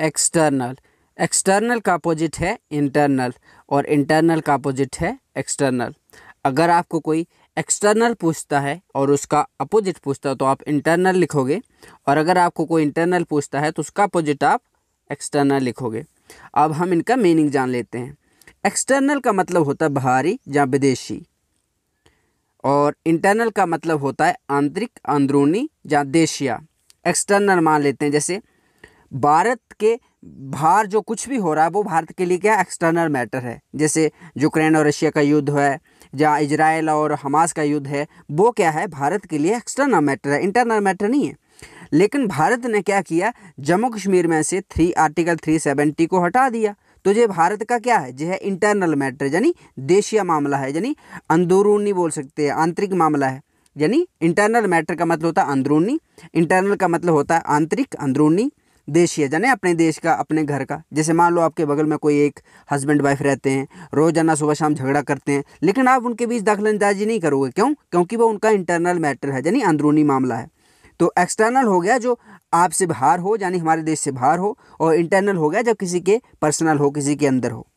external external का opposite है internal और इंटरनल का अपोजिट है एक्सटर्नल अगर आपको कोई एक्सटर्नल पूछता है और उसका अपोजिट पूछता है तो आप इंटरनल लिखोगे और अगर आपको कोई इंटरनल पूछता है तो उसका अपोजिट आप एक्सटर्नल लिखोगे अब हम इनका मीनिंग जान लेते हैं एक्सटर्नल का मतलब होता है बाहरी या विदेशी और इंटरनल का मतलब होता है आंतरिक अंदरूनी या देशिया एक्सटर्नल मान लेते हैं जैसे भारत के बाहर जो कुछ भी हो रहा है वो भारत के लिए क्या एक्सटर्नल मैटर है जैसे यूक्रेन और रशिया का युद्ध है जहाँ इजराइल और हमास का युद्ध है वो क्या है भारत के लिए एक्सटर्नल मैटर है इंटरनल मैटर नहीं है लेकिन भारत ने क्या किया जम्मू कश्मीर में से थ्री आर्टिकल थ्री सेवेंटी को हटा दिया तो ये भारत का क्या है जो है इंटरनल मैटर यानी देशीय मामला है यानी अंदरूनी बोल सकते हैं आंतरिक मामला है यानी इंटरनल मैटर का मतलब होता है अंदरूनी इंटरनल का मतलब होता है आंतरिक अंदरूनी है जाने अपने देश का अपने घर का जैसे मान लो आपके बगल में कोई एक हस्बैंड वाइफ रहते हैं रोजाना सुबह शाम झगड़ा करते हैं लेकिन आप उनके बीच अंदाजी नहीं करोगे क्यों क्योंकि वो उनका इंटरनल मैटर है यानी अंदरूनी मामला है तो एक्सटर्नल हो गया जो आपसे बाहर हो यानी हमारे देश से बाहर हो और इंटरनल हो गया जब किसी के पर्सनल हो किसी के अंदर हो